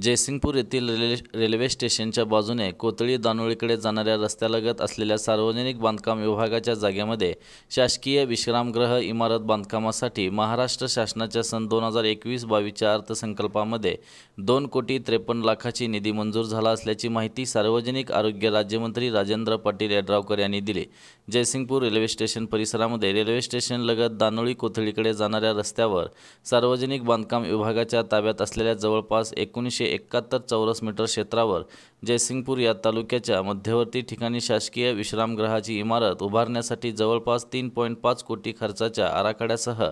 जयसिंगपूर येथील railway railway स्टेशनच्या बाजूने कोतळी दानोळीकडे जाणाऱ्या रस्त्यालगत असलेल्या सार्वजनिक बांधकाम विभागाच्या जागेमध्ये शासकीय विश्रामगृह इमारत बांधकामासाठी महाराष्ट्र शासनाच्या सन दोन हजार एकवीस बावीसच्या अर्थसंकल्पामध्ये दोन कोटी त्रेपन्न लाखाची निधी मंजूर झाला असल्याची माहिती सार्वजनिक आरोग्य राज्यमंत्री राजेंद्र पाटील यड्रावकर यांनी दिली जयसिंगपूर रेल्वे स्टेशन परिसरामध्ये रेल्वे स्टेशनलगत दानोळी कोथळीकडे जाणाऱ्या रस्त्यावर सार्वजनिक बांधकाम विभागाच्या ताब्यात असलेल्या जवळपास एकोणीसशे एकशे एकाहत्तर चौरस मीटर क्षेत्रावर जयसिंगपूर या तालुक्याच्या मध्यवर्ती ठिकाणी शासकीय विश्रामगृहाची इमारत उभारण्यासाठी जवळपास तीन पॉईंट पाच कोटी खर्चाच्या आराखड्यासह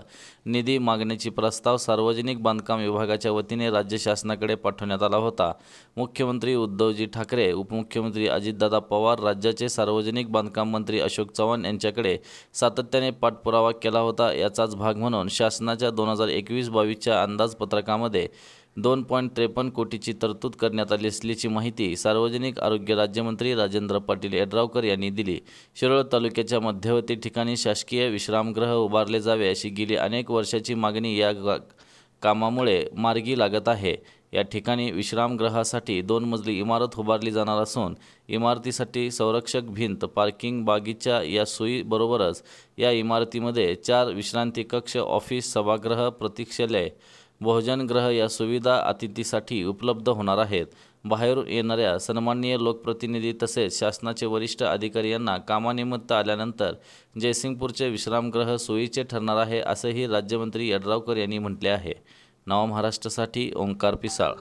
निधी मागण्याची प्रस्ताव सार्वजनिक बांधकाम विभागाच्या वतीने राज्य शासनाकडे पाठवण्यात आला होता मुख्यमंत्री उद्धवजी ठाकरे उपमुख्यमंत्री अजितदादा पवार राज्याचे सार्वजनिक बांधकाम मंत्री अशोक चव्हाण यांच्याकडे सातत्याने पाठपुरावा केला होता याचाच भाग म्हणून शासनाच्या दोन हजार एकवीस बावीसच्या अंदाजपत्रकामध्ये दोन पॉईंट त्रेपन्न कोटीची तरतूद करण्यात आली असल्याची माहिती सार्वजनिक आरोग्य राज्यमंत्री राजेंद्र पाटील यड्रावकर यांनी दिली शिरोळ तालुक्याच्या मध्यवर्ती ठिकाणी शासकीय विश्रामगृह उभारले जावे अशी गेली अनेक वर्षाची मागणी या कामामुळे मार्गी लागत आहे या ठिकाणी विश्रामगृहासाठी दोन मजली इमारत उभारली जाणार असून इमारतीसाठी संरक्षक भिंत पार्किंग बागीचा या सोयीबरोबरच या इमारतीमध्ये चार विश्रांती कक्ष ऑफिस सभागृह प्रतीक्षालय भोजनगृह या सुविधा अतिथीसाठी उपलब्ध होणार आहेत बाहेरून येणाऱ्या सन्माननीय लोकप्रतिनिधी तसेच शासनाचे वरिष्ठ अधिकारी यांना कामानिमित्त आल्यानंतर जयसिंगपूरचे विश्रामगृह सोयीचे ठरणार आहे असेही राज्यमंत्री यड्रावकर यांनी म्हटले आहे नवा महाराष्ट्रासाठी ओंकार पिसाळ